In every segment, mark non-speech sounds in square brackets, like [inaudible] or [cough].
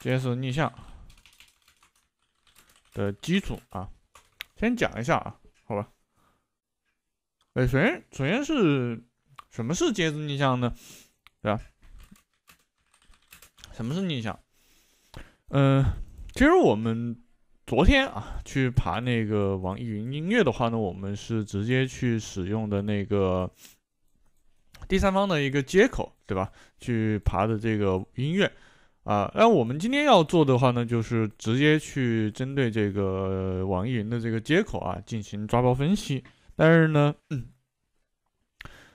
这是逆向的基础啊，先讲一下啊，好吧。哎，首先，首先是什么是接资逆向呢？对吧？什么是逆向？嗯，其实我们昨天啊，去爬那个网易云音乐的话呢，我们是直接去使用的那个第三方的一个接口，对吧？去爬的这个音乐。啊，那我们今天要做的话呢，就是直接去针对这个网易云的这个接口啊，进行抓包分析。但是呢，嗯，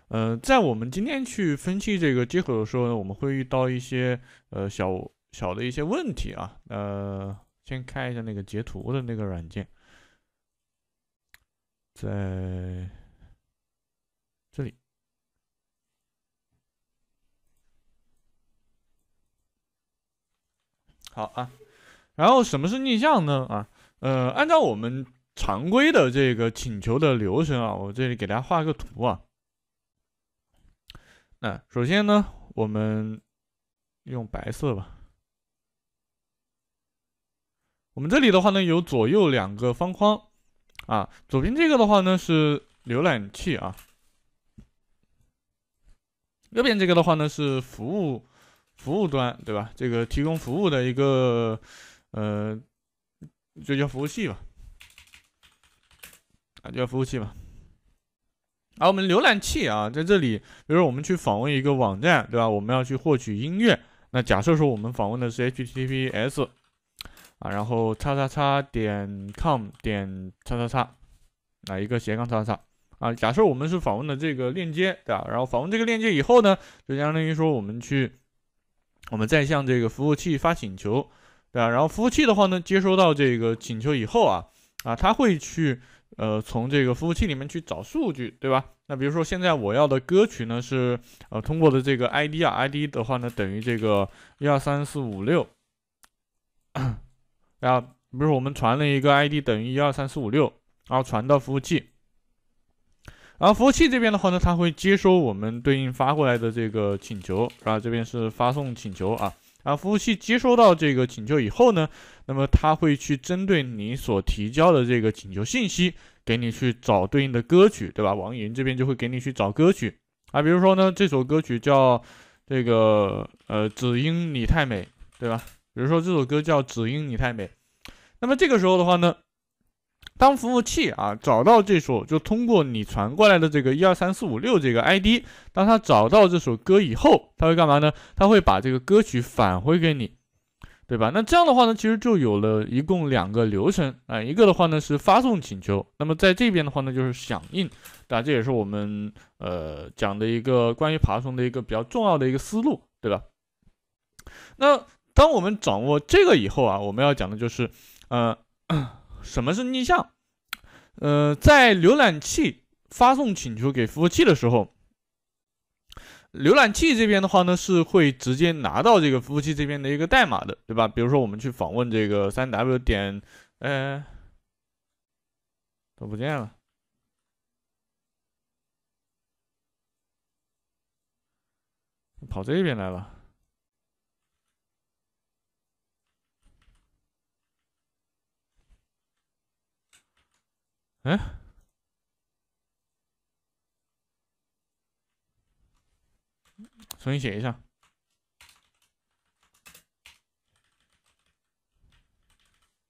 呃，在我们今天去分析这个接口的时候呢，我们会遇到一些呃小小的一些问题啊。呃，先看一下那个截图的那个软件，在。好啊，然后什么是逆向呢？啊，呃，按照我们常规的这个请求的流程啊，我这里给大家画个图啊。那首先呢，我们用白色吧。我们这里的话呢，有左右两个方框啊，左边这个的话呢是浏览器啊，右边这个的话呢是服务。服务端对吧？这个提供服务的一个，呃，就叫服务器吧，啊，叫服务器吧。啊，我们浏览器啊，在这里，比如说我们去访问一个网站，对吧？我们要去获取音乐，那假设说我们访问的是 HTTPS 啊，然后叉叉叉点 com 点叉叉叉，啊，一个斜杠叉叉叉啊，假设我们是访问的这个链接，对吧？然后访问这个链接以后呢，就相当于说我们去。我们再向这个服务器发请求，对吧？然后服务器的话呢，接收到这个请求以后啊，啊，它会去，呃，从这个服务器里面去找数据，对吧？那比如说现在我要的歌曲呢是，呃，通过的这个 ID 啊，ID 的话呢等于这个一二三四五六，啊，比如说我们传了一个 ID 等于一二三四五六，然后传到服务器。然后服务器这边的话呢，它会接收我们对应发过来的这个请求，啊，这边是发送请求啊。然后服务器接收到这个请求以后呢，那么它会去针对你所提交的这个请求信息，给你去找对应的歌曲，对吧？网易云这边就会给你去找歌曲啊。比如说呢，这首歌曲叫这个呃“只因你太美”，对吧？比如说这首歌叫“只因你太美”，那么这个时候的话呢？当服务器啊找到这首，就通过你传过来的这个一二三四五六这个 ID，当他找到这首歌以后，他会干嘛呢？他会把这个歌曲返回给你，对吧？那这样的话呢，其实就有了一共两个流程啊，一个的话呢是发送请求，那么在这边的话呢就是响应，那这也是我们呃讲的一个关于爬虫的一个比较重要的一个思路，对吧？那当我们掌握这个以后啊，我们要讲的就是呃。什么是逆向？呃，在浏览器发送请求给服务器的时候，浏览器这边的话呢，是会直接拿到这个服务器这边的一个代码的，对吧？比如说我们去访问这个三 w 点，呃，都不见了，跑这边来了。哎，重新写一下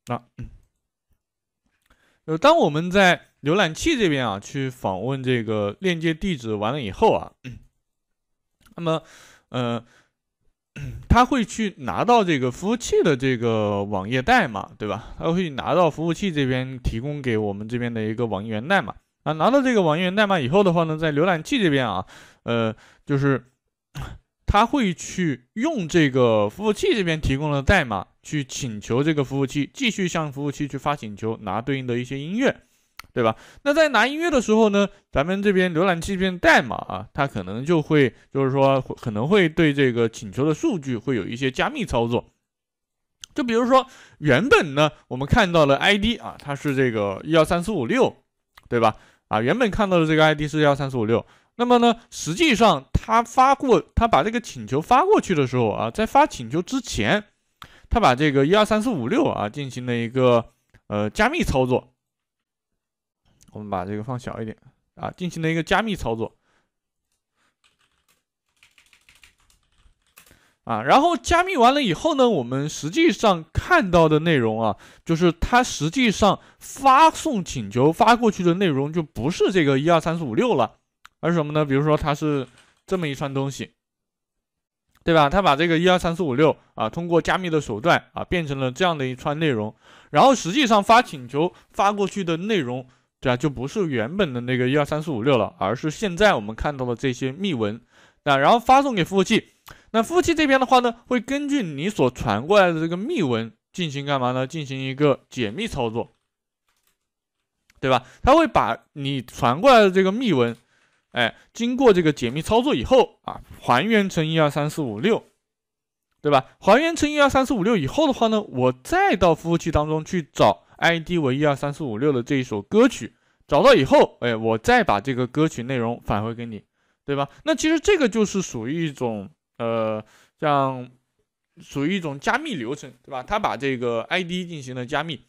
啊。呃，当我们在浏览器这边啊，去访问这个链接地址完了以后啊，那么，呃。[clears throat] 他会去拿到这个服务器的这个网页代码，对吧？他会拿到服务器这边提供给我们这边的一个网易源代码。啊，拿到这个网易源代码以后的话呢，在浏览器这边啊，呃，就是 [clears throat] 他会去用这个服务器这边提供的代码去请求这个服务器，继续向服务器去发请求，拿对应的一些音乐。对吧？那在拿音乐的时候呢，咱们这边浏览器这边代码啊，它可能就会就是说可能会对这个请求的数据会有一些加密操作。就比如说原本呢，我们看到了 ID 啊，它是这个一二三四五六，对吧？啊，原本看到的这个 ID 是幺三四五六。那么呢，实际上他发过，他把这个请求发过去的时候啊，在发请求之前，他把这个一二三四五六啊进行了一个呃加密操作。我们把这个放小一点啊，进行了一个加密操作啊，然后加密完了以后呢，我们实际上看到的内容啊，就是它实际上发送请求发过去的内容就不是这个一二三四五六了，而什么呢？比如说它是这么一串东西，对吧？它把这个一二三四五六啊，通过加密的手段啊，变成了这样的一串内容，然后实际上发请求发过去的内容。对啊，就不是原本的那个一二三四五六了，而是现在我们看到的这些密文，那然后发送给服务器，那服务器这边的话呢，会根据你所传过来的这个密文进行干嘛呢？进行一个解密操作，对吧？他会把你传过来的这个密文，哎，经过这个解密操作以后啊，还原成一二三四五六，对吧？还原成一二三四五六以后的话呢，我再到服务器当中去找。I D 为一二三四五六的这一首歌曲找到以后，哎，我再把这个歌曲内容返回给你，对吧？那其实这个就是属于一种呃，像属于一种加密流程，对吧？它把这个 I D 进行了加密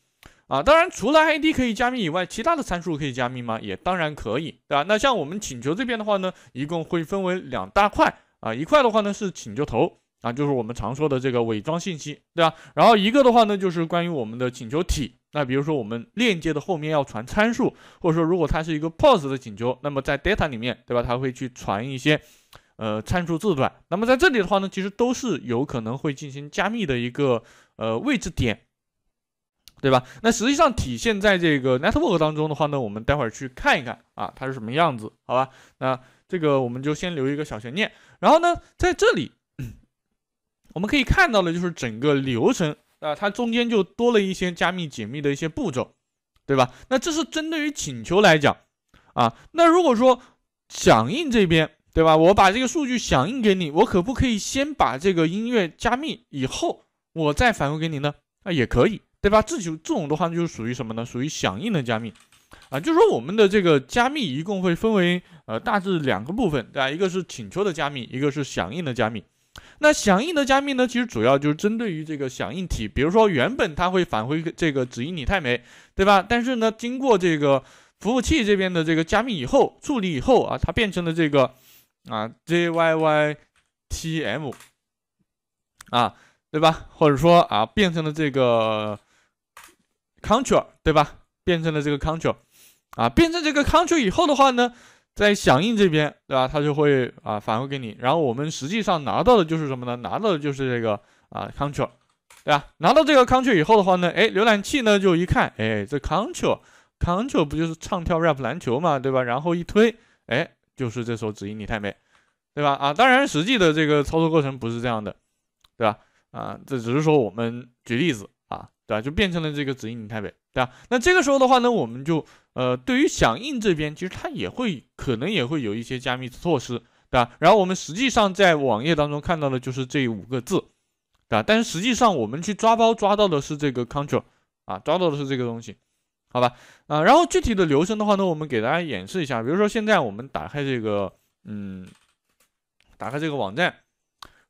啊。当然，除了 I D 可以加密以外，其他的参数可以加密吗？也当然可以，对吧？那像我们请求这边的话呢，一共会分为两大块啊，一块的话呢是请求头啊，就是我们常说的这个伪装信息，对吧？然后一个的话呢就是关于我们的请求体。那比如说我们链接的后面要传参数，或者说如果它是一个 POST 的请求，那么在 data 里面，对吧？它会去传一些呃参数字段。那么在这里的话呢，其实都是有可能会进行加密的一个呃位置点，对吧？那实际上体现在这个 network 当中的话呢，我们待会儿去看一看啊，它是什么样子，好吧？那这个我们就先留一个小悬念。然后呢，在这里 [coughs] 我们可以看到的就是整个流程。啊，它中间就多了一些加密解密的一些步骤，对吧？那这是针对于请求来讲啊。那如果说响应这边，对吧？我把这个数据响应给你，我可不可以先把这个音乐加密以后，我再返回给你呢？啊，也可以，对吧？这就这种的话就是属于什么呢？属于响应的加密啊。就是说我们的这个加密一共会分为呃大致两个部分，对吧？一个是请求的加密，一个是响应的加密。那响应的加密呢？其实主要就是针对于这个响应体，比如说原本它会返回这个“指引你太美”，对吧？但是呢，经过这个服务器这边的这个加密以后处理以后啊，它变成了这个啊 j y y t m 啊，对吧？或者说啊，变成了这个 “control”，对吧？变成了这个 “control”，啊，变成这个 “control” 以后的话呢？在响应这边，对吧？它就会啊返回给你，然后我们实际上拿到的就是什么呢？拿到的就是这个啊，control，对吧？拿到这个 control 以后的话呢，哎，浏览器呢就一看，哎，这 control，control 不就是唱跳 rap 篮球嘛，对吧？然后一推，哎，就是这首《只因你太美》，对吧？啊，当然实际的这个操作过程不是这样的，对吧？啊，这只是说我们举例子。对吧？就变成了这个子音你态呗，对吧？那这个时候的话呢，我们就呃，对于响应这边，其实它也会可能也会有一些加密措施，对吧？然后我们实际上在网页当中看到的就是这五个字，对吧？但是实际上我们去抓包抓到的是这个 control，啊，抓到的是这个东西，好吧？啊，然后具体的流程的话呢，我们给大家演示一下，比如说现在我们打开这个嗯，打开这个网站，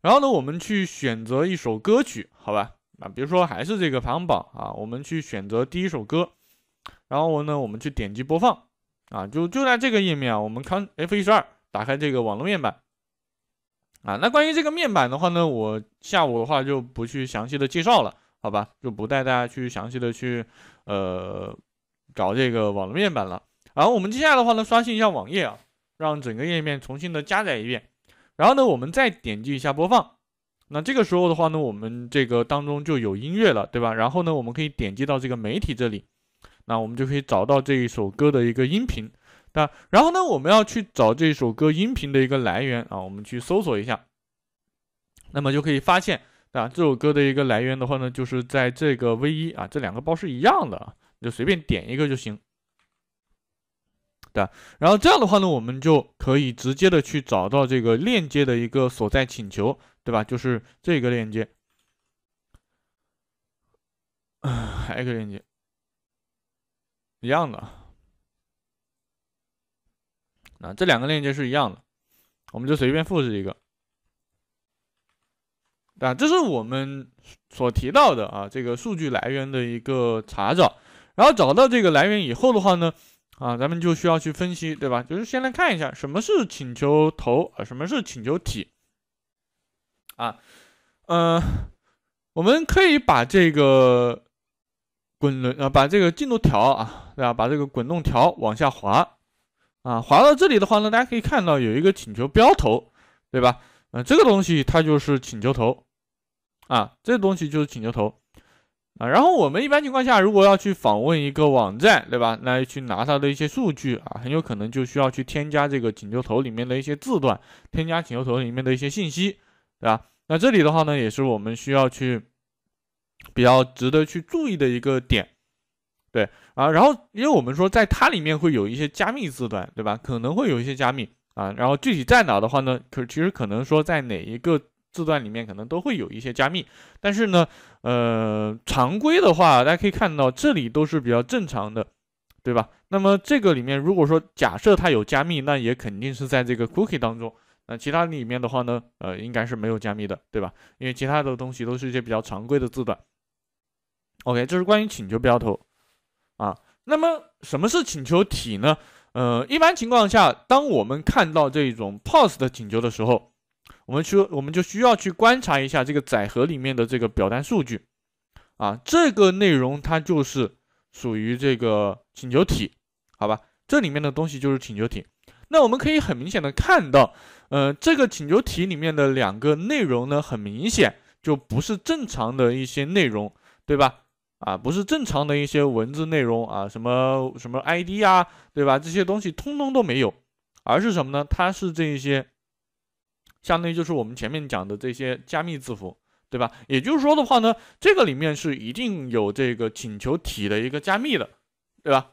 然后呢，我们去选择一首歌曲，好吧？啊，比如说还是这个排行榜啊，我们去选择第一首歌，然后呢，我们去点击播放啊，就就在这个页面啊，我们看 F12 打开这个网络面板啊。那关于这个面板的话呢，我下午的话就不去详细的介绍了，好吧，就不带大家去详细的去呃找这个网络面板了。然后我们接下来的话呢，刷新一下网页啊，让整个页面重新的加载一遍，然后呢，我们再点击一下播放。那这个时候的话呢，我们这个当中就有音乐了，对吧？然后呢，我们可以点击到这个媒体这里，那我们就可以找到这一首歌的一个音频，对吧？然后呢，我们要去找这首歌音频的一个来源啊，我们去搜索一下，那么就可以发现啊，这首歌的一个来源的话呢，就是在这个 V 一啊，这两个包是一样的，你就随便点一个就行，对然后这样的话呢，我们就可以直接的去找到这个链接的一个所在请求。对吧？就是这个链接，啊，还有一个链接，一样的。那这两个链接是一样的，我们就随便复制一个。啊，这是我们所提到的啊，这个数据来源的一个查找。然后找到这个来源以后的话呢，啊，咱们就需要去分析，对吧？就是先来看一下什么是请求头啊，什么是请求体。啊，嗯，我们可以把这个滚轮啊，把这个进度条啊，对吧？把这个滚动条往下滑啊，滑到这里的话呢，大家可以看到有一个请求标头，对吧？嗯，这个东西它就是请求头啊，这东西就是请求头啊。然后我们一般情况下，如果要去访问一个网站，对吧？来去拿它的一些数据啊，很有可能就需要去添加这个请求头里面的一些字段，添加请求头里面的一些信息。对吧？那这里的话呢，也是我们需要去比较值得去注意的一个点，对啊。然后，因为我们说，在它里面会有一些加密字段，对吧？可能会有一些加密啊。然后具体在哪的话呢？可其实可能说，在哪一个字段里面，可能都会有一些加密。但是呢，呃，常规的话，大家可以看到这里都是比较正常的，对吧？那么这个里面，如果说假设它有加密，那也肯定是在这个 cookie 当中。那其他里面的话呢？呃，应该是没有加密的，对吧？因为其他的东西都是一些比较常规的字段。OK，这是关于请求标头啊。那么什么是请求体呢？呃，一般情况下，当我们看到这种 POST 请求的时候，我们去我们就需要去观察一下这个载荷里面的这个表单数据啊。这个内容它就是属于这个请求体，好吧？这里面的东西就是请求体。那我们可以很明显的看到。嗯，这个请求体里面的两个内容呢，很明显就不是正常的一些内容，对吧？啊，不是正常的一些文字内容啊，什么什么 ID 啊，对吧？这些东西通通都没有，而是什么呢？它是这些，相当于就是我们前面讲的这些加密字符，对吧？也就是说的话呢，这个里面是一定有这个请求体的一个加密的，对吧？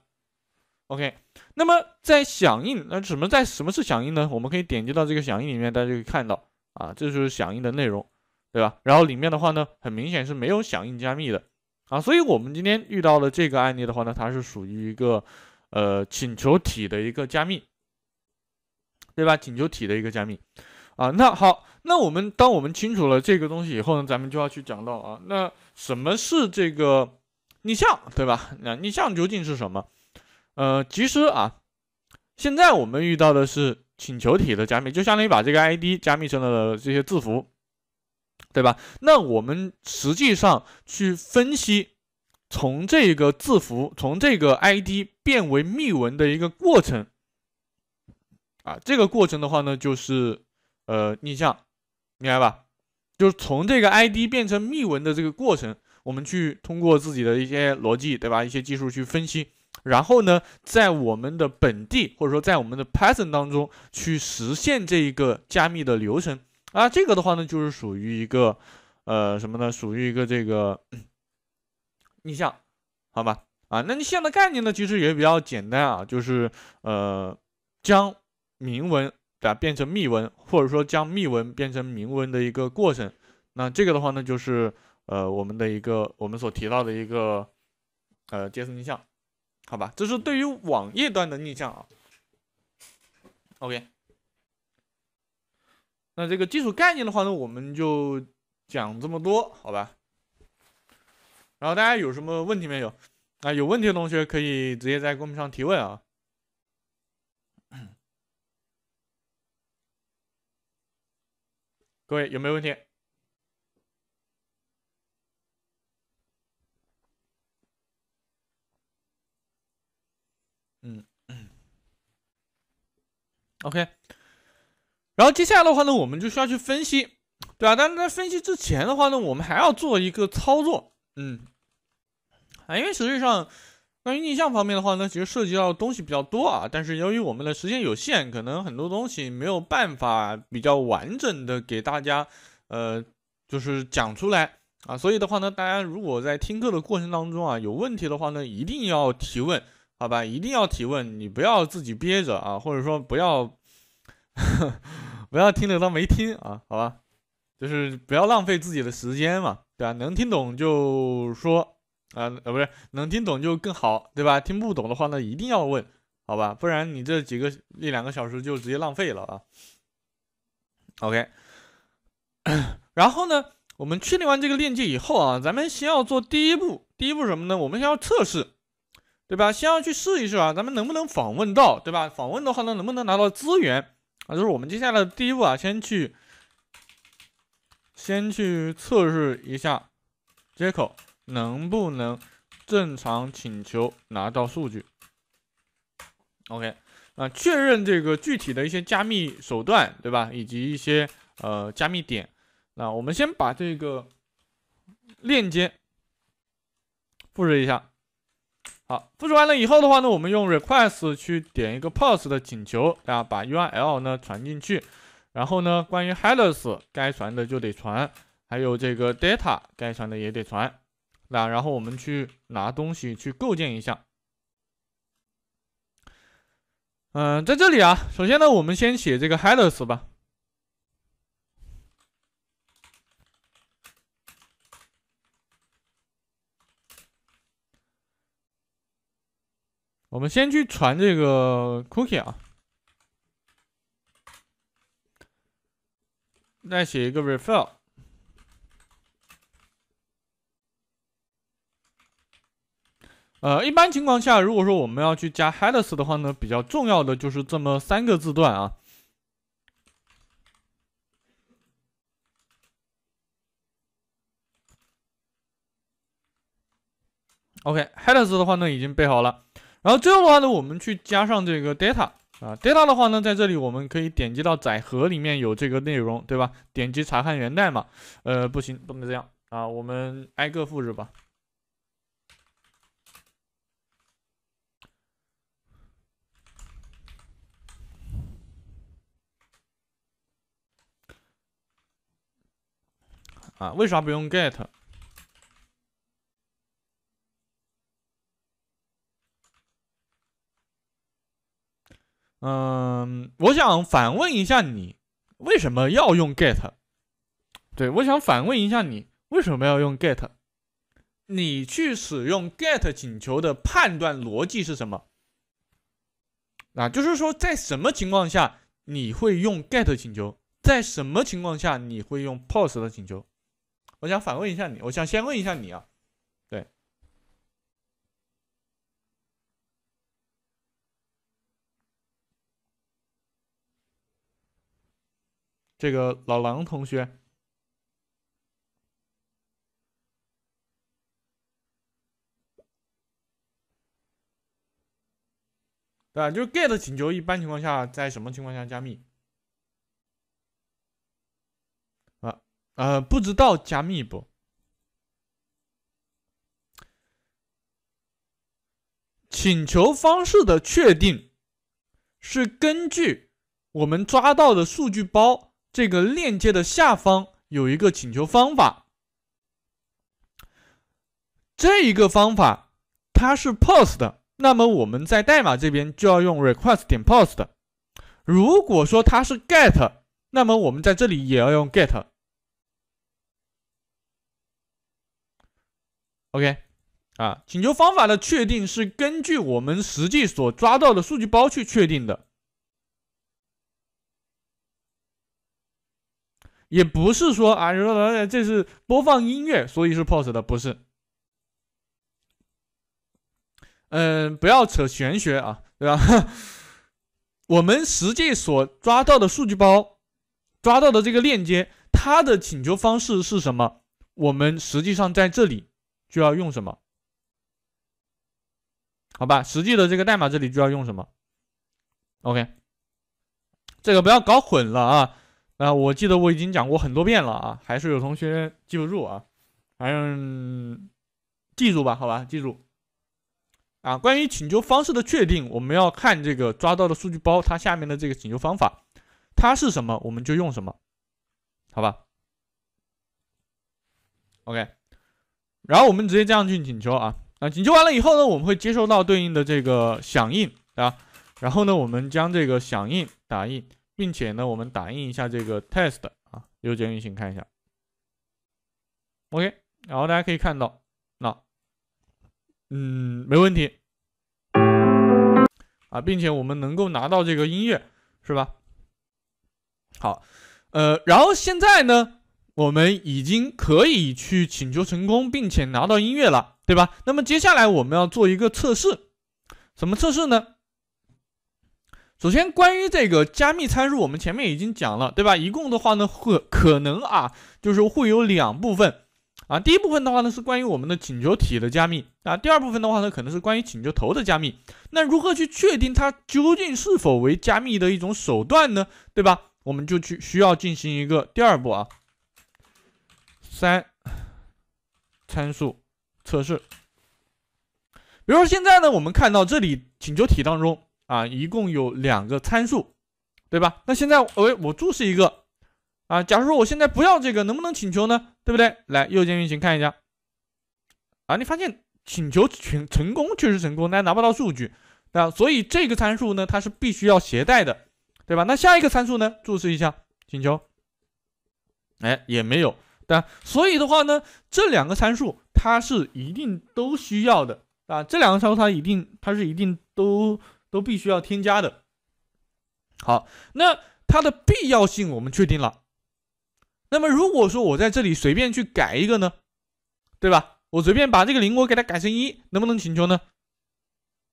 OK，那么在响应，那什么在什么是响应呢？我们可以点击到这个响应里面，大家可以看到啊，这就是响应的内容，对吧？然后里面的话呢，很明显是没有响应加密的啊，所以我们今天遇到的这个案例的话呢，它是属于一个呃请求体的一个加密，对吧？请求体的一个加密啊。那好，那我们当我们清楚了这个东西以后呢，咱们就要去讲到啊，那什么是这个逆向，对吧？那逆向究竟是什么？呃，其实啊，现在我们遇到的是请求体的加密，就相当于把这个 ID 加密成了这些字符，对吧？那我们实际上去分析从这个字符从这个 ID 变为密文的一个过程啊，这个过程的话呢，就是呃逆向，明白吧？就是从这个 ID 变成密文的这个过程，我们去通过自己的一些逻辑，对吧？一些技术去分析。然后呢，在我们的本地或者说在我们的 Python 当中去实现这一个加密的流程啊，这个的话呢就是属于一个呃什么呢？属于一个这个 [clears throat] 逆向，好吧？啊，那你逆向的概念呢其实也比较简单啊，就是呃将明文啊变成密文，或者说将密文变成明文的一个过程。那这个的话呢就是呃我们的一个我们所提到的一个呃阶层逆向。好吧，这是对于网页端的逆向啊。OK，那这个基础概念的话呢，我们就讲这么多，好吧。然后大家有什么问题没有？啊，有问题的同学可以直接在公屏上提问啊。各位有没有问题？OK，然后接下来的话呢，我们就需要去分析，对吧？但是在分析之前的话呢，我们还要做一个操作，嗯，啊，因为实际上关于逆向方面的话呢，其实涉及到东西比较多啊。但是由于我们的时间有限，可能很多东西没有办法比较完整的给大家，呃，就是讲出来啊。所以的话呢，大家如果在听课的过程当中啊，有问题的话呢，一定要提问。好吧，一定要提问，你不要自己憋着啊，或者说不要 [laughs] 不要听的当没听啊，好吧，就是不要浪费自己的时间嘛，对吧？能听懂就说啊啊，不是能听懂就更好，对吧？听不懂的话呢，一定要问，好吧？不然你这几个一两个小时就直接浪费了啊。OK，[coughs] 然后呢，我们确定完这个链接以后啊，咱们先要做第一步，第一步什么呢？我们先要测试。对吧？先要去试一试啊，咱们能不能访问到？对吧？访问的话呢，能不能拿到资源？啊，就是我们接下来第一步啊，先去，先去测试一下接口能不能正常请求拿到数据。OK，啊，确认这个具体的一些加密手段，对吧？以及一些呃加密点。那我们先把这个链接复制一下。好，复制完了以后的话呢，我们用 request 去点一个 post 的请求，啊，把 URL 呢传进去，然后呢，关于 headers 该传的就得传，还有这个 data 该传的也得传，那然后我们去拿东西去构建一下。嗯，在这里啊，首先呢，我们先写这个 headers 吧。我们先去传这个 cookie 啊，再写一个 refel。呃，一般情况下，如果说我们要去加 headers 的话呢，比较重要的就是这么三个字段啊。OK，headers 的话呢，已经备好了。然后最后的话呢，我们去加上这个 data 啊，data 的话呢，在这里我们可以点击到载荷里面有这个内容，对吧？点击查看源代码，呃，不行，不能这样啊，我们挨个复制吧。啊，为啥不用 get？嗯，我想反问一下你，为什么要用 get？对我想反问一下你，为什么要用 get？你去使用 get 请求的判断逻辑是什么？啊，就是说在什么情况下你会用 get 请求，在什么情况下你会用 post 的请求？我想反问一下你，我想先问一下你啊。这个老狼同学，对吧？就是 GET 请求，一般情况下在什么情况下加密？啊啊，不知道加密不？请求方式的确定是根据我们抓到的数据包。这个链接的下方有一个请求方法，这一个方法它是 POST 的，那么我们在代码这边就要用 request 点 POST。如果说它是 GET，那么我们在这里也要用 GET。OK，啊，请求方法的确定是根据我们实际所抓到的数据包去确定的。也不是说啊，说这是播放音乐，所以是 p o s e 的，不是。嗯，不要扯玄学啊，对吧？[laughs] 我们实际所抓到的数据包，抓到的这个链接，它的请求方式是什么？我们实际上在这里就要用什么？好吧，实际的这个代码这里就要用什么？OK，这个不要搞混了啊。啊，我记得我已经讲过很多遍了啊，还是有同学记不住啊，反正记住吧，好吧，记住。啊，关于请求方式的确定，我们要看这个抓到的数据包，它下面的这个请求方法，它是什么，我们就用什么，好吧？OK，然后我们直接这样去请求啊，啊，请求完了以后呢，我们会接收到对应的这个响应啊，然后呢，我们将这个响应打印。并且呢，我们打印一下这个 test 啊，右键运行看一下。OK，然后大家可以看到，那，嗯，没问题，啊，并且我们能够拿到这个音乐，是吧？好，呃，然后现在呢，我们已经可以去请求成功，并且拿到音乐了，对吧？那么接下来我们要做一个测试，什么测试呢？首先，关于这个加密参数，我们前面已经讲了，对吧？一共的话呢，会可能啊，就是会有两部分啊。第一部分的话呢，是关于我们的请求体的加密啊。第二部分的话呢，可能是关于请求头的加密。那如何去确定它究竟是否为加密的一种手段呢？对吧？我们就去需要进行一个第二步啊，三参数测试。比如说现在呢，我们看到这里请求体当中。啊，一共有两个参数，对吧？那现在，哎，我注释一个啊。假如说我现在不要这个，能不能请求呢？对不对？来，右键运行看一下啊。你发现请求成成功，确实成功，但拿不到数据，那所以这个参数呢，它是必须要携带的，对吧？那下一个参数呢？注释一下请求，哎，也没有，对。所以的话呢，这两个参数它是一定都需要的啊。这两个参数它一定，它是一定都。都必须要添加的。好，那它的必要性我们确定了。那么如果说我在这里随便去改一个呢，对吧？我随便把这个零我给它改成一，能不能请求呢？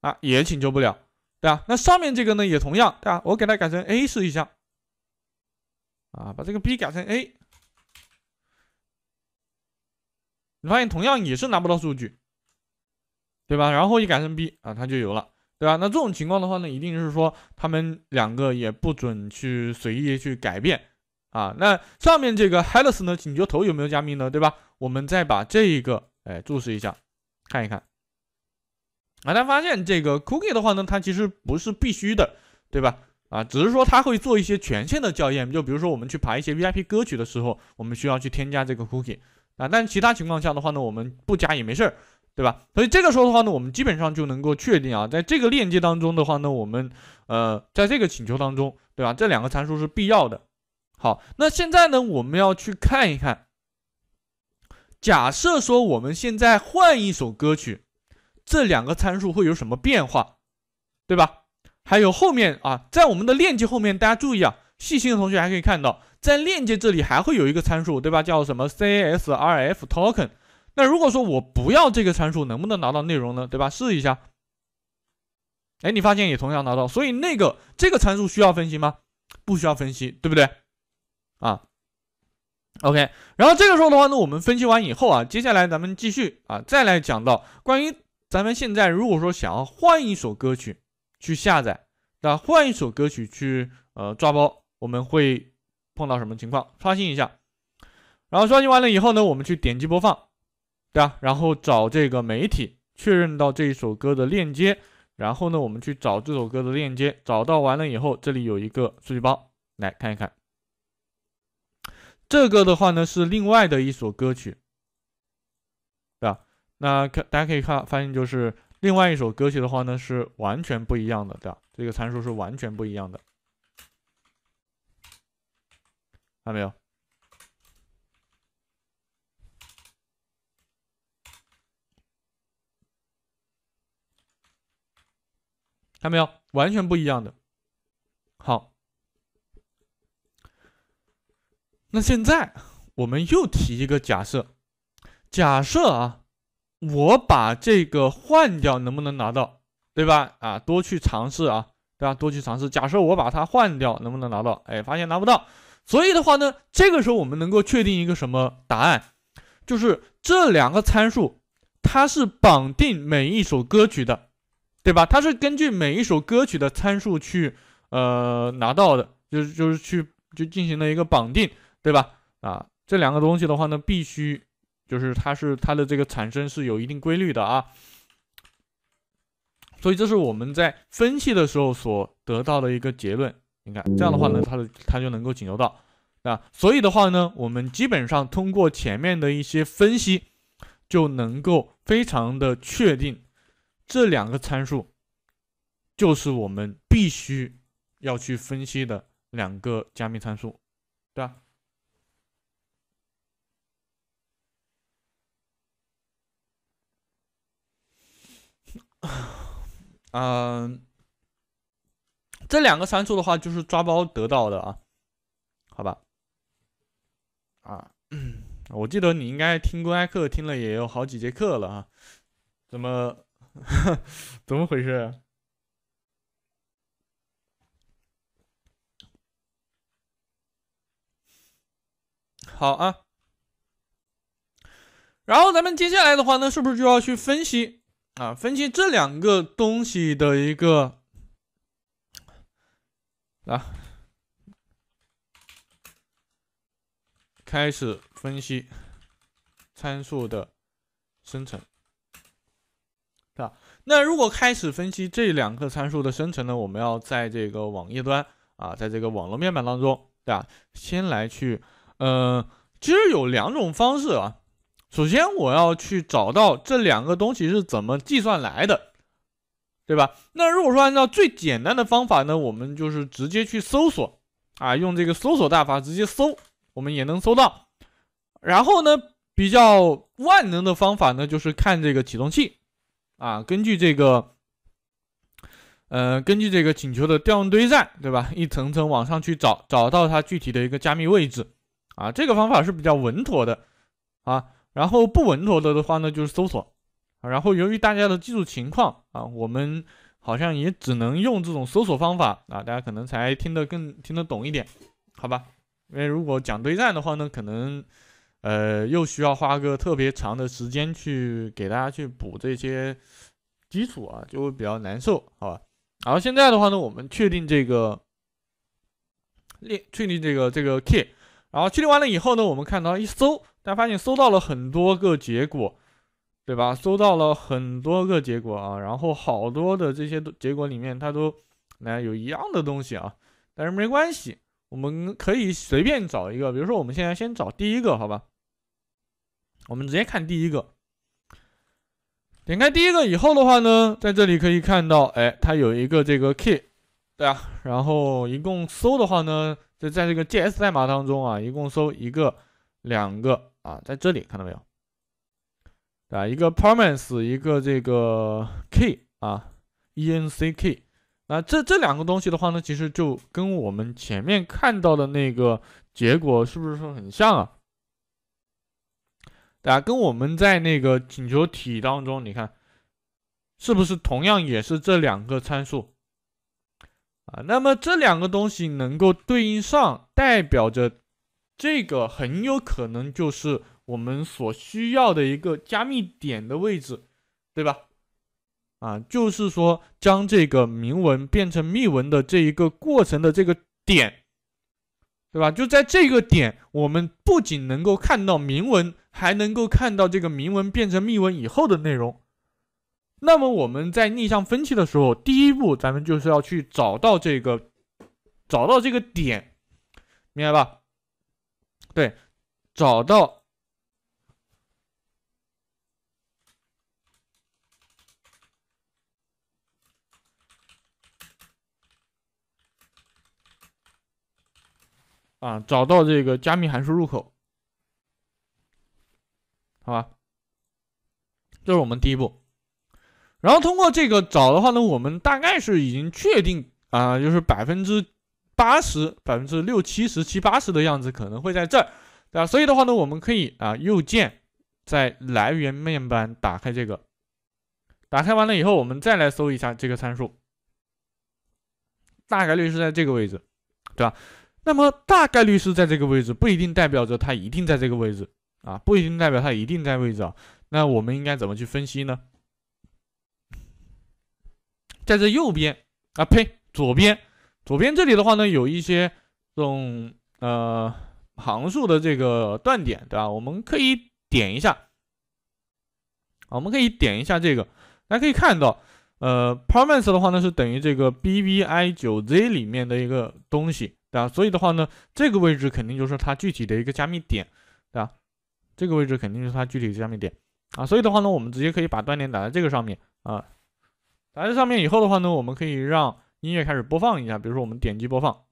啊，也请求不了，对吧？那上面这个呢，也同样，对吧？我给它改成 A 试一下，啊，把这个 B 改成 A，你发现同样也是拿不到数据，对吧？然后一改成 B 啊，它就有了。对吧？那这种情况的话呢，一定是说他们两个也不准去随意去改变啊。那上面这个 h e l e s 呢，请求头有没有加密呢？对吧？我们再把这一个哎注视一下，看一看啊。大家发现这个 Cookie 的话呢，它其实不是必须的，对吧？啊，只是说它会做一些权限的校验。就比如说我们去排一些 VIP 歌曲的时候，我们需要去添加这个 Cookie 啊。但其他情况下的话呢，我们不加也没事儿。对吧？所以这个时候的话呢，我们基本上就能够确定啊，在这个链接当中的话呢，我们呃，在这个请求当中，对吧？这两个参数是必要的。好，那现在呢，我们要去看一看。假设说我们现在换一首歌曲，这两个参数会有什么变化，对吧？还有后面啊，在我们的链接后面，大家注意啊，细心的同学还可以看到，在链接这里还会有一个参数，对吧？叫什么 CSRF Token。那如果说我不要这个参数，能不能拿到内容呢？对吧？试一下。哎，你发现也同样拿到，所以那个这个参数需要分析吗？不需要分析，对不对？啊，OK。然后这个时候的话呢，我们分析完以后啊，接下来咱们继续啊，再来讲到关于咱们现在如果说想要换一首歌曲去下载，那换一首歌曲去呃抓包，我们会碰到什么情况？刷新一下，然后刷新完了以后呢，我们去点击播放。对吧？然后找这个媒体确认到这一首歌的链接，然后呢，我们去找这首歌的链接，找到完了以后，这里有一个数据包，来看一看。这个的话呢，是另外的一首歌曲，对吧？那可大家可以看发现，就是另外一首歌曲的话呢，是完全不一样的，对吧？这个参数是完全不一样的，看到没有？看到没有，完全不一样的。好，那现在我们又提一个假设，假设啊，我把这个换掉，能不能拿到？对吧？啊，多去尝试啊，对吧？多去尝试。假设我把它换掉，能不能拿到？哎，发现拿不到。所以的话呢，这个时候我们能够确定一个什么答案？就是这两个参数，它是绑定每一首歌曲的。对吧？它是根据每一首歌曲的参数去，呃，拿到的，就是就是去就进行了一个绑定，对吧？啊，这两个东西的话呢，必须就是它是它的这个产生是有一定规律的啊。所以这是我们在分析的时候所得到的一个结论。你看这样的话呢，它的它就能够请求到，啊，所以的话呢，我们基本上通过前面的一些分析，就能够非常的确定。这两个参数，就是我们必须要去分析的两个加密参数，对吧？嗯，这两个参数的话，就是抓包得到的啊，好吧？啊，我记得你应该听公开课，听了也有好几节课了啊，怎么？[laughs] 怎么回事？好啊，然后咱们接下来的话呢，是不是就要去分析啊？分析这两个东西的一个，来，开始分析参数的生成。对吧？那如果开始分析这两个参数的生成呢？我们要在这个网页端啊，在这个网络面板当中，对吧？先来去，呃，其实有两种方式啊。首先，我要去找到这两个东西是怎么计算来的，对吧？那如果说按照最简单的方法呢，我们就是直接去搜索啊，用这个搜索大法直接搜，我们也能搜到。然后呢，比较万能的方法呢，就是看这个启动器。啊，根据这个，呃，根据这个请求的调用堆栈，对吧？一层层往上去找，找到它具体的一个加密位置。啊，这个方法是比较稳妥的。啊，然后不稳妥的话呢，就是搜索。然后由于大家的技术情况，啊，我们好像也只能用这种搜索方法。啊，大家可能才听得更听得懂一点，好吧？因为如果讲堆栈的话呢，可能。呃，又需要花个特别长的时间去给大家去补这些基础啊，就会比较难受，好吧？然后现在的话呢，我们确定这个列，确定这个这个 k，然后确定完了以后呢，我们看到一搜，大家发现搜到了很多个结果，对吧？搜到了很多个结果啊，然后好多的这些结果里面，它都来有一样的东西啊，但是没关系，我们可以随便找一个，比如说我们现在先找第一个，好吧？我们直接看第一个，点开第一个以后的话呢，在这里可以看到，哎，它有一个这个 key，对吧？然后一共搜的话呢，就在这个 JS 代码当中啊，一共搜一个、两个啊，在这里看到没有？对一个 Promise，一个这个 key 啊，ENC key。那这这两个东西的话呢，其实就跟我们前面看到的那个结果是不是很像啊？啊，跟我们在那个请求体当中，你看是不是同样也是这两个参数？啊，那么这两个东西能够对应上，代表着这个很有可能就是我们所需要的一个加密点的位置，对吧？啊，就是说将这个明文变成密文的这一个过程的这个点，对吧？就在这个点，我们不仅能够看到明文。还能够看到这个铭文变成密文以后的内容。那么我们在逆向分析的时候，第一步咱们就是要去找到这个，找到这个点，明白吧？对，找到啊，找到这个加密函数入口。好吧，这是我们第一步。然后通过这个找的话呢，我们大概是已经确定啊，就是百分之八十、百分之六七十七八十的样子可能会在这儿，对吧？所以的话呢，我们可以啊右键在来源面板打开这个，打开完了以后，我们再来搜一下这个参数，大概率是在这个位置，对吧？那么大概率是在这个位置，不一定代表着它一定在这个位置。啊，不一定代表它一定在位置啊。那我们应该怎么去分析呢？在这右边啊，呸，左边，左边这里的话呢，有一些这种呃行数的这个断点，对吧？我们可以点一下，我们可以点一下这个，大家可以看到，呃 p r o m i n c e 的话呢是等于这个 BVI 九 Z 里面的一个东西，对吧？所以的话呢，这个位置肯定就是它具体的一个加密点，对吧？这个位置肯定是它具体下面点啊，所以的话呢，我们直接可以把断点打在这个上面啊，打在上面以后的话呢，我们可以让音乐开始播放一下，比如说我们点击播放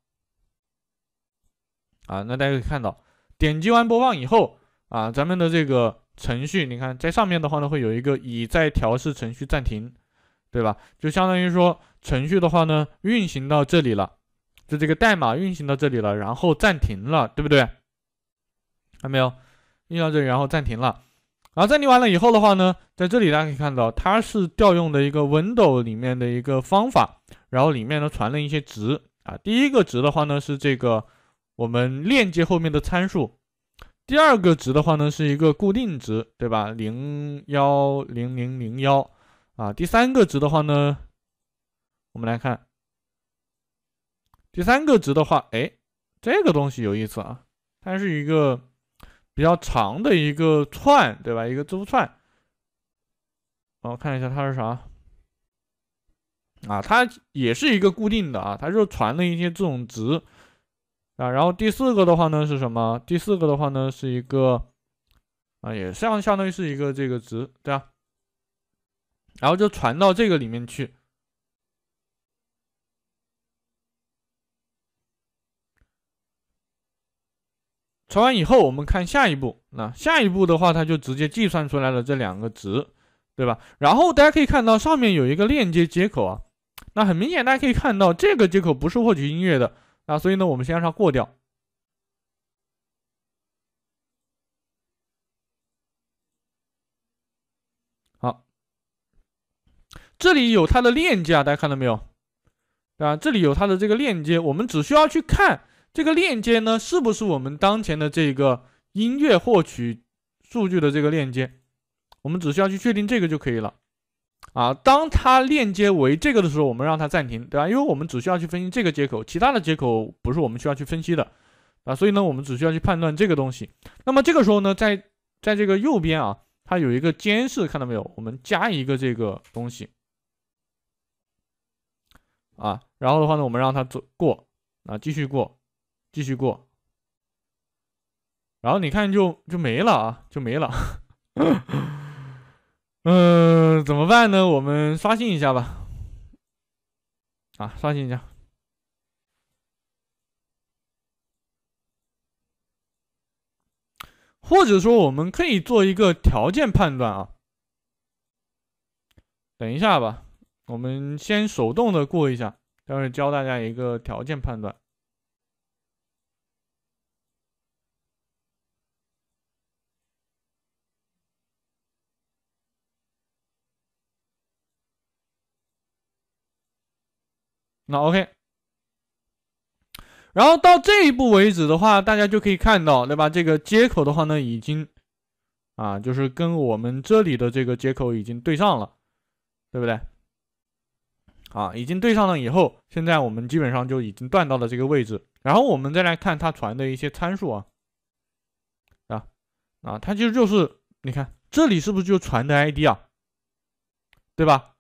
啊，那大家可以看到，点击完播放以后啊，咱们的这个程序，你看在上面的话呢，会有一个已在调试程序暂停，对吧？就相当于说程序的话呢，运行到这里了，就这个代码运行到这里了，然后暂停了，对不对？看到没有？运到这里，然后暂停了，然后暂停完了以后的话呢，在这里大家可以看到，它是调用的一个 Window 里面的一个方法，然后里面呢传了一些值啊，第一个值的话呢是这个我们链接后面的参数，第二个值的话呢是一个固定值，对吧？零幺零零零幺啊，第三个值的话呢，我们来看，第三个值的话，哎，这个东西有意思啊，它是一个。比较长的一个串，对吧？一个字符串。我看一下它是啥啊？它也是一个固定的啊，它就传了一些这种值啊。然后第四个的话呢是什么？第四个的话呢是一个啊，也相相当于是一个这个值，对吧？然后就传到这个里面去。传完以后，我们看下一步。那下一步的话，它就直接计算出来了这两个值，对吧？然后大家可以看到上面有一个链接接口啊。那很明显，大家可以看到这个接口不是获取音乐的啊，所以呢，我们先让它过掉。好，这里有它的链接，啊，大家看到没有？啊，这里有它的这个链接，我们只需要去看。这个链接呢，是不是我们当前的这个音乐获取数据的这个链接？我们只需要去确定这个就可以了。啊，当它链接为这个的时候，我们让它暂停，对吧？因为我们只需要去分析这个接口，其他的接口不是我们需要去分析的。啊，所以呢，我们只需要去判断这个东西。那么这个时候呢，在在这个右边啊，它有一个监视，看到没有？我们加一个这个东西。啊，然后的话呢，我们让它走过，啊，继续过。继续过，然后你看就就没了啊，就没了。嗯，[laughs] 怎么办呢？我们刷新一下吧。啊，刷新一下。或者说，我们可以做一个条件判断啊。等一下吧，我们先手动的过一下，待会教大家一个条件判断。那 OK，然后到这一步为止的话，大家就可以看到，对吧？这个接口的话呢，已经啊，就是跟我们这里的这个接口已经对上了，对不对？啊，已经对上了以后，现在我们基本上就已经断到了这个位置。然后我们再来看它传的一些参数啊，啊啊，它其实就是你看这里是不是就传的 ID 啊，对吧？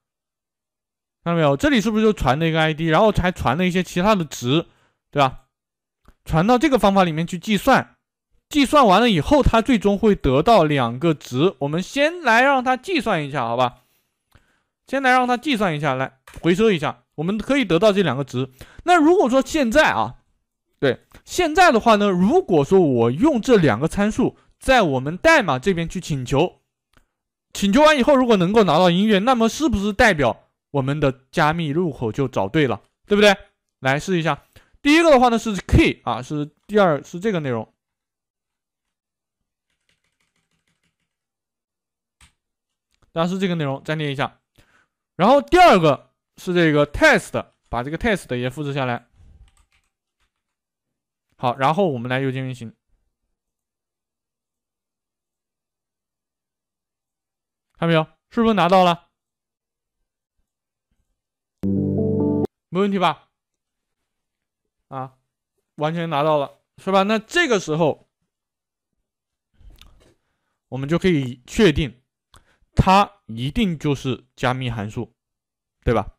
看到没有？这里是不是就传了一个 ID，然后还传了一些其他的值，对吧？传到这个方法里面去计算，计算完了以后，它最终会得到两个值。我们先来让它计算一下，好吧？先来让它计算一下，来回收一下，我们可以得到这两个值。那如果说现在啊，对，现在的话呢，如果说我用这两个参数在我们代码这边去请求，请求完以后，如果能够拿到音乐，那么是不是代表？我们的加密入口就找对了，对不对？来试一下，第一个的话呢是 k 啊，是第二是这个内容，但是这个内容再念一下，然后第二个是这个 test，把这个 test 也复制下来，好，然后我们来右键运行，看到没有？是不是拿到了？没问题吧？啊，完全拿到了，是吧？那这个时候，我们就可以确定，它一定就是加密函数，对吧？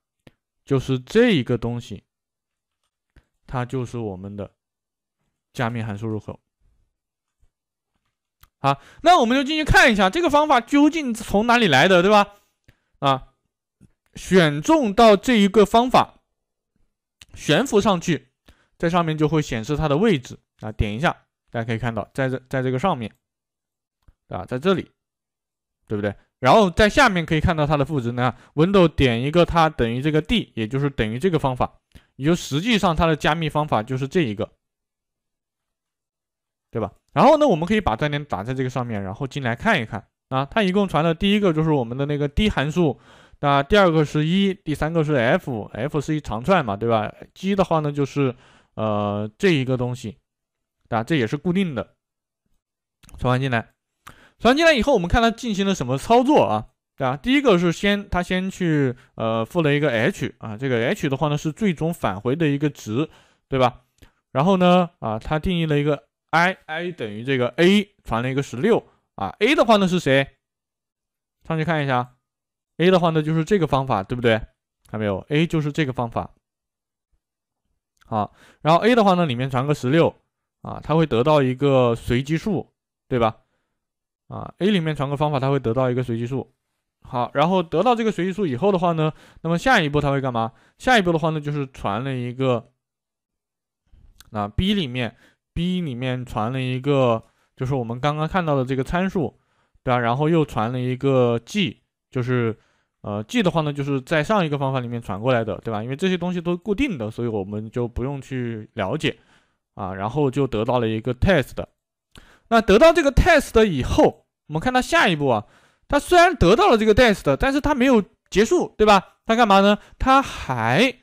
就是这一个东西，它就是我们的加密函数入口。好，那我们就进去看一下这个方法究竟从哪里来的，对吧？啊，选中到这一个方法。悬浮上去，在上面就会显示它的位置啊，点一下，大家可以看到，在这，在这个上面，啊，在这里，对不对？然后在下面可以看到它的赋值，你看，window 点一个它等于这个 d，也就是等于这个方法，也就实际上它的加密方法就是这一个，对吧？然后呢，我们可以把断点打在这个上面，然后进来看一看啊，它一共传了第一个就是我们的那个 d 函数。那第二个是一，第三个是 f，f 是一长串嘛，对吧？g 的话呢就是，呃，这一个东西，啊，这也是固定的。传进来，传进来以后，我们看它进行了什么操作啊？对吧？第一个是先，它先去，呃，付了一个 h 啊，这个 h 的话呢是最终返回的一个值，对吧？然后呢，啊，它定义了一个 i，i 等于这个 a，传了一个十六啊，a 的话呢是谁？上去看一下。a 的话呢就是这个方法对不对？看到没有？a 就是这个方法。好，然后 a 的话呢里面传个十六啊，它会得到一个随机数，对吧？啊，a 里面传个方法，它会得到一个随机数。好，然后得到这个随机数以后的话呢，那么下一步它会干嘛？下一步的话呢就是传了一个啊 b 里面，b 里面传了一个就是我们刚刚看到的这个参数，对吧？然后又传了一个 g，就是。呃，G 的话呢，就是在上一个方法里面传过来的，对吧？因为这些东西都固定的，所以我们就不用去了解啊。然后就得到了一个 test。那得到这个 test 以后，我们看它下一步啊，它虽然得到了这个 test，但是它没有结束，对吧？它干嘛呢？它还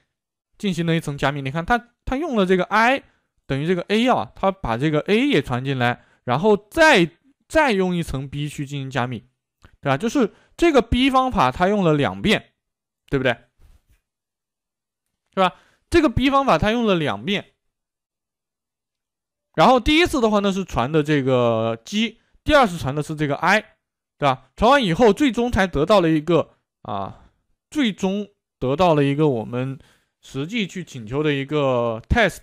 进行了一层加密。你看，它它用了这个 I 等于这个 A 啊，它把这个 A 也传进来，然后再再用一层 B 去进行加密，对吧？就是。这个 B 方法它用了两遍，对不对？是吧？这个 B 方法它用了两遍，然后第一次的话呢是传的这个 G，第二次传的是这个 I，对吧？传完以后，最终才得到了一个啊，最终得到了一个我们实际去请求的一个 test，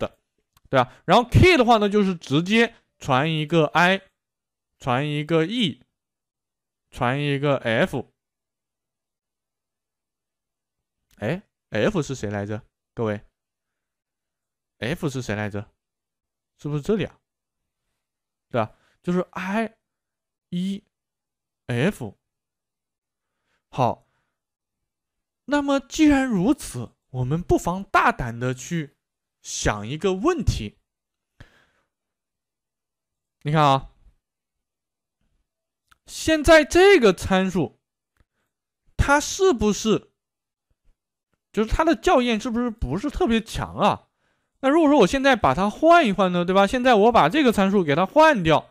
对吧？然后 K 的话呢就是直接传一个 I，传一个 E。传一个 F，哎，F 是谁来着？各位，F 是谁来着？是不是这里啊？对吧？就是 I E F。好，那么既然如此，我们不妨大胆的去想一个问题。你看啊。现在这个参数，它是不是就是它的校验是不是不是特别强啊？那如果说我现在把它换一换呢，对吧？现在我把这个参数给它换掉，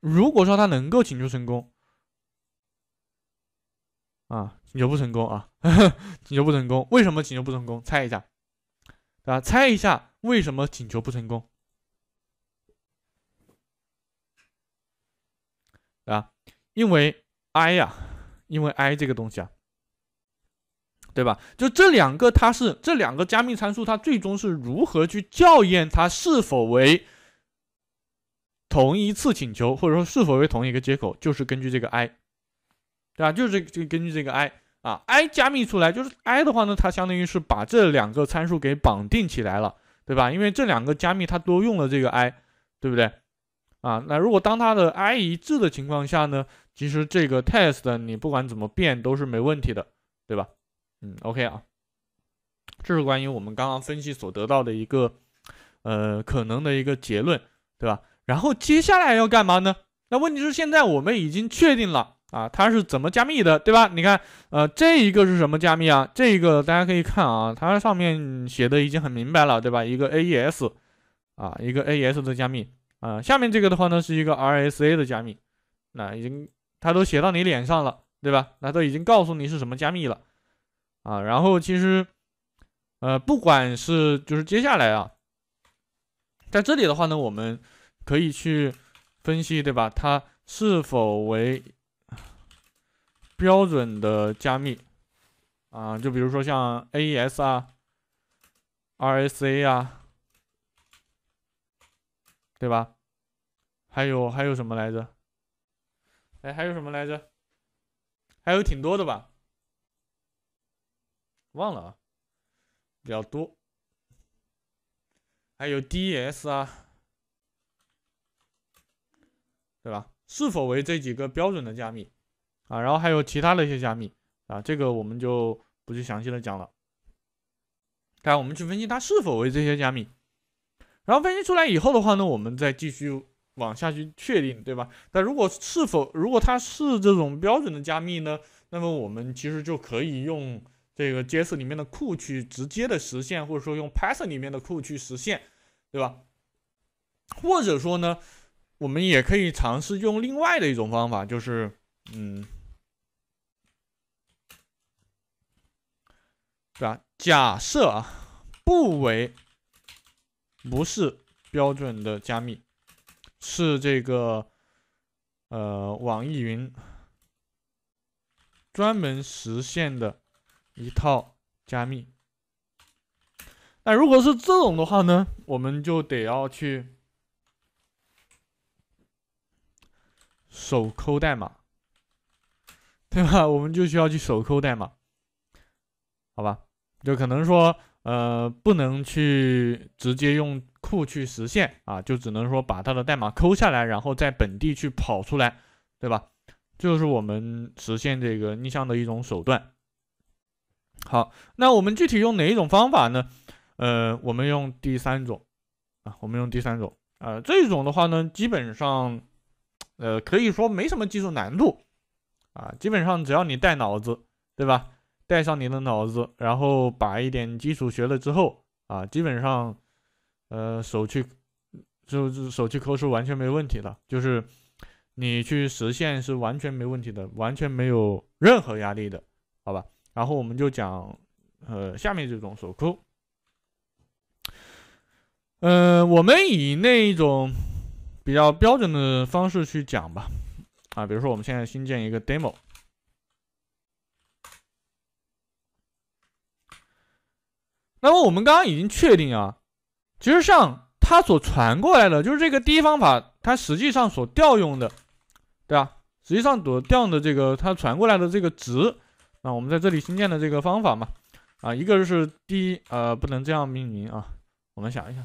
如果说它能够请求成功，啊，请求不成功啊，[laughs] 请求不成功，为什么请求不成功？猜一下，啊，猜一下为什么请求不成功，啊？因为 i 呀，因为 i 这个东西啊，对吧？就这两个，它是这两个加密参数，它最终是如何去校验它是否为同一次请求，或者说是否为同一个接口，就是根据这个 i，对吧？就是这，个根据这个 i 啊，i 加密出来就是 i 的话呢，它相当于是把这两个参数给绑定起来了，对吧？因为这两个加密它都用了这个 i，对不对？啊，那如果当它的 I 一致的情况下呢？其实这个 test 你不管怎么变都是没问题的，对吧？嗯，OK 啊，这是关于我们刚刚分析所得到的一个呃可能的一个结论，对吧？然后接下来要干嘛呢？那问题是现在我们已经确定了啊，它是怎么加密的，对吧？你看，呃，这一个是什么加密啊？这一个大家可以看啊，它上面写的已经很明白了，对吧？一个 AES 啊，一个 AES 的加密。啊，下面这个的话呢是一个 RSA 的加密，那已经它都写到你脸上了，对吧？那都已经告诉你是什么加密了啊。然后其实，呃，不管是就是接下来啊，在这里的话呢，我们可以去分析，对吧？它是否为标准的加密啊？就比如说像 AES 啊、RSA 啊。对吧？还有还有什么来着？哎，还有什么来着？还有挺多的吧？忘了啊，比较多。还有 DES 啊，对吧？是否为这几个标准的加密啊？然后还有其他的一些加密啊，这个我们就不去详细的讲了。但我们去分析它是否为这些加密。然后分析出来以后的话呢，我们再继续往下去确定，对吧？但如果是否如果它是这种标准的加密呢？那么我们其实就可以用这个 JS 里面的库去直接的实现，或者说用 Python 里面的库去实现，对吧？或者说呢，我们也可以尝试用另外的一种方法，就是嗯，对吧？假设啊不为不是标准的加密，是这个呃网易云专门实现的一套加密。那如果是这种的话呢，我们就得要去手抠代码，对吧？我们就需要去手抠代码，好吧？就可能说。呃，不能去直接用库去实现啊，就只能说把它的代码抠下来，然后在本地去跑出来，对吧？就是我们实现这个逆向的一种手段。好，那我们具体用哪一种方法呢？呃，我们用第三种啊，我们用第三种。呃，这种的话呢，基本上，呃，可以说没什么技术难度啊，基本上只要你带脑子，对吧？带上你的脑子，然后把一点基础学了之后啊，基本上，呃，手去就是手去抠是完全没问题的，就是你去实现是完全没问题的，完全没有任何压力的，好吧？然后我们就讲，呃，下面这种手抠，呃，我们以那一种比较标准的方式去讲吧，啊，比如说我们现在新建一个 demo。那么我们刚刚已经确定啊，其实像它所传过来的，就是这个第一方法，它实际上所调用的，对吧？实际上所调用的这个，它传过来的这个值，那我们在这里新建的这个方法嘛，啊，一个是第一，呃，不能这样命名啊，我们想一想。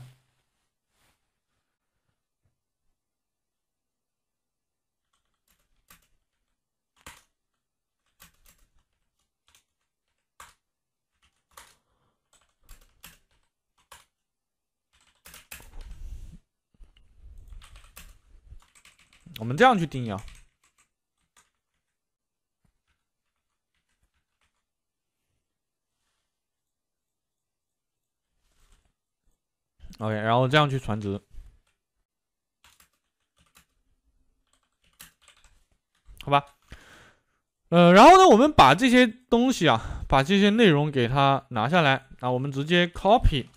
我们这样去定义啊，OK，然后这样去传值，好吧？呃，然后呢，我们把这些东西啊，把这些内容给它拿下来啊，我们直接 copy，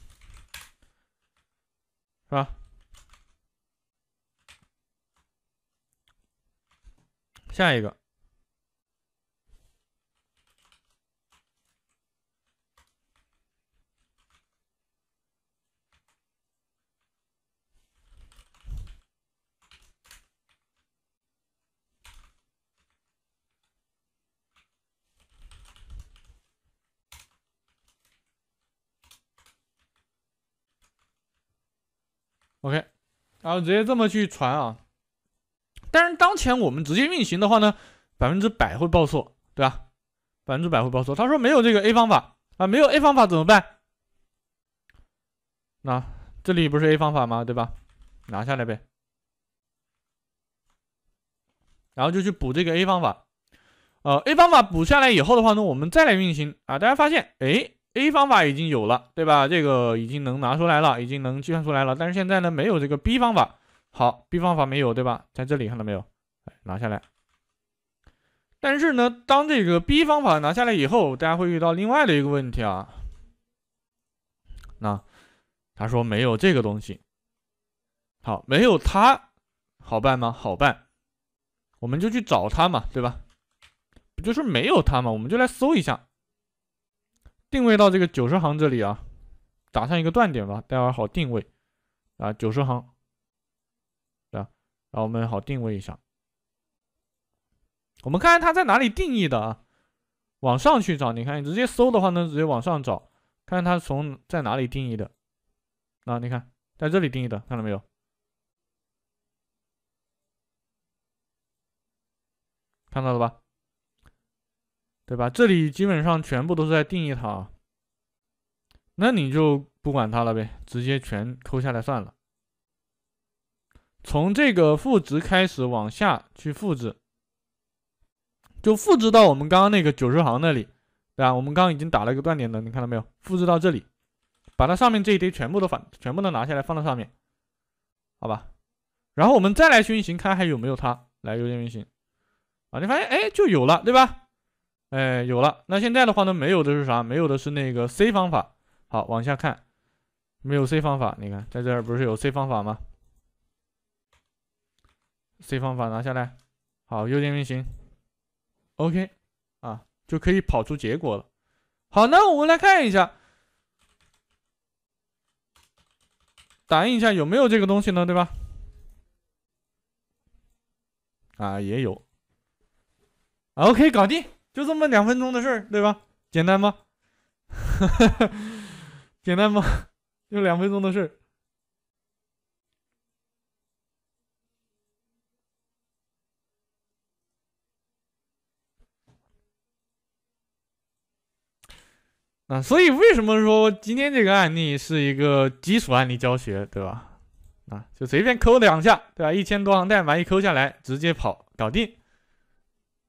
是吧？下一个，OK，然后直接这么去传啊。但是当前我们直接运行的话呢，百分之百会报错，对吧？百分之百会报错。他说没有这个 A 方法啊，没有 A 方法怎么办？那这里不是 A 方法吗？对吧？拿下来呗。然后就去补这个 A 方法。呃，A 方法补下来以后的话呢，我们再来运行啊，大家发现，哎，A 方法已经有了，对吧？这个已经能拿出来了，已经能计算出来了。但是现在呢，没有这个 B 方法。好，B 方法没有，对吧？在这里看到没有？哎，拿下来。但是呢，当这个 B 方法拿下来以后，大家会遇到另外的一个问题啊。那他说没有这个东西。好，没有它，好办吗？好办，我们就去找它嘛，对吧？不就是没有它嘛，我们就来搜一下，定位到这个九十行这里啊，打上一个断点吧，待会儿好定位啊。九十行。然后我们好定位一下。我们看看它在哪里定义的啊？往上去找，你看，你直接搜的话呢，直接往上找，看看它从在哪里定义的。啊，你看，在这里定义的，看到没有？看到了吧？对吧？这里基本上全部都是在定义它啊。那你就不管它了呗，直接全抠下来算了。从这个赋值开始往下去复制，就复制到我们刚刚那个九十行那里，对吧？我们刚刚已经打了一个断点了，你看到没有？复制到这里，把它上面这一堆全部都反全部都拿下来放到上面，好吧？然后我们再来运行，看还有没有它来右键运行啊？你发现哎，就有了，对吧？哎，有了。那现在的话呢，没有的是啥？没有的是那个 C 方法。好，往下看，没有 C 方法，你看在这儿不是有 C 方法吗？C 方法拿下来，好，右键运行，OK，啊，就可以跑出结果了。好，那我们来看一下，打印一下有没有这个东西呢？对吧？啊，也有，OK，搞定，就这么两分钟的事儿，对吧？简单吗？哈哈，简单吗？[laughs] 就两分钟的事儿。啊，所以为什么说今天这个案例是一个基础案例教学，对吧？啊，就随便抠两下，对吧？一千多行代码一抠下来，直接跑搞定，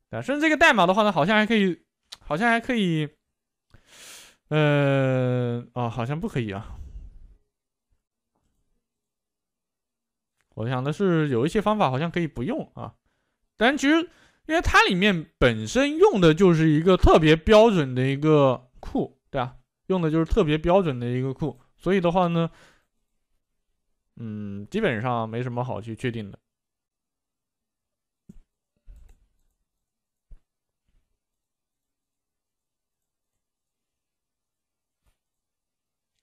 啊，甚至这个代码的话呢，好像还可以，好像还可以，呃，哦，好像不可以啊。我想的是有一些方法好像可以不用啊，但其实因为它里面本身用的就是一个特别标准的一个库。对啊，用的就是特别标准的一个库，所以的话呢，嗯，基本上没什么好去确定的。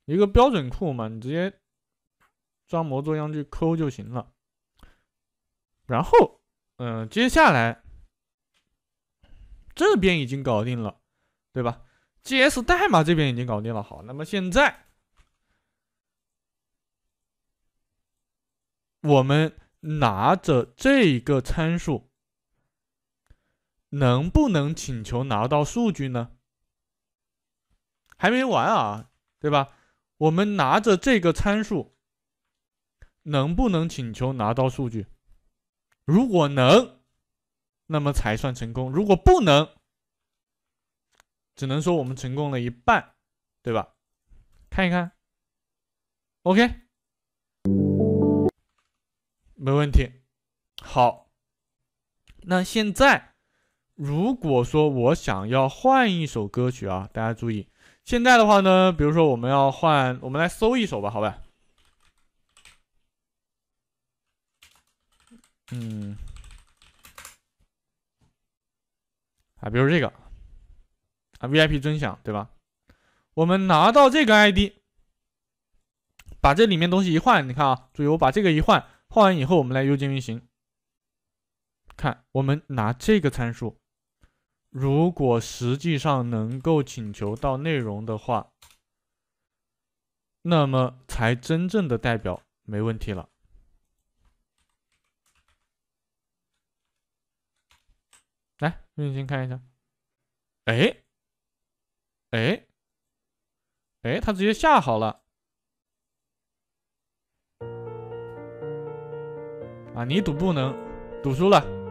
一个标准库嘛，你直接装模作样去抠就行了。然后，嗯，接下来这边已经搞定了，对吧？G S 代码这边已经搞定了，好，那么现在我们拿着这个参数，能不能请求拿到数据呢？还没完啊，对吧？我们拿着这个参数，能不能请求拿到数据？如果能，那么才算成功；如果不能，只能说我们成功了一半，对吧？看一看，OK，没问题。好，那现在如果说我想要换一首歌曲啊，大家注意，现在的话呢，比如说我们要换，我们来搜一首吧，好吧？嗯，啊，比如这个。VIP 尊享，对吧？我们拿到这个 ID，把这里面东西一换，你看啊，注意我把这个一换，换完以后我们来右键运行。看，我们拿这个参数，如果实际上能够请求到内容的话，那么才真正的代表没问题了。来运行看一下，哎。哎，哎，他直接下好了，啊，你赌不能，赌输了。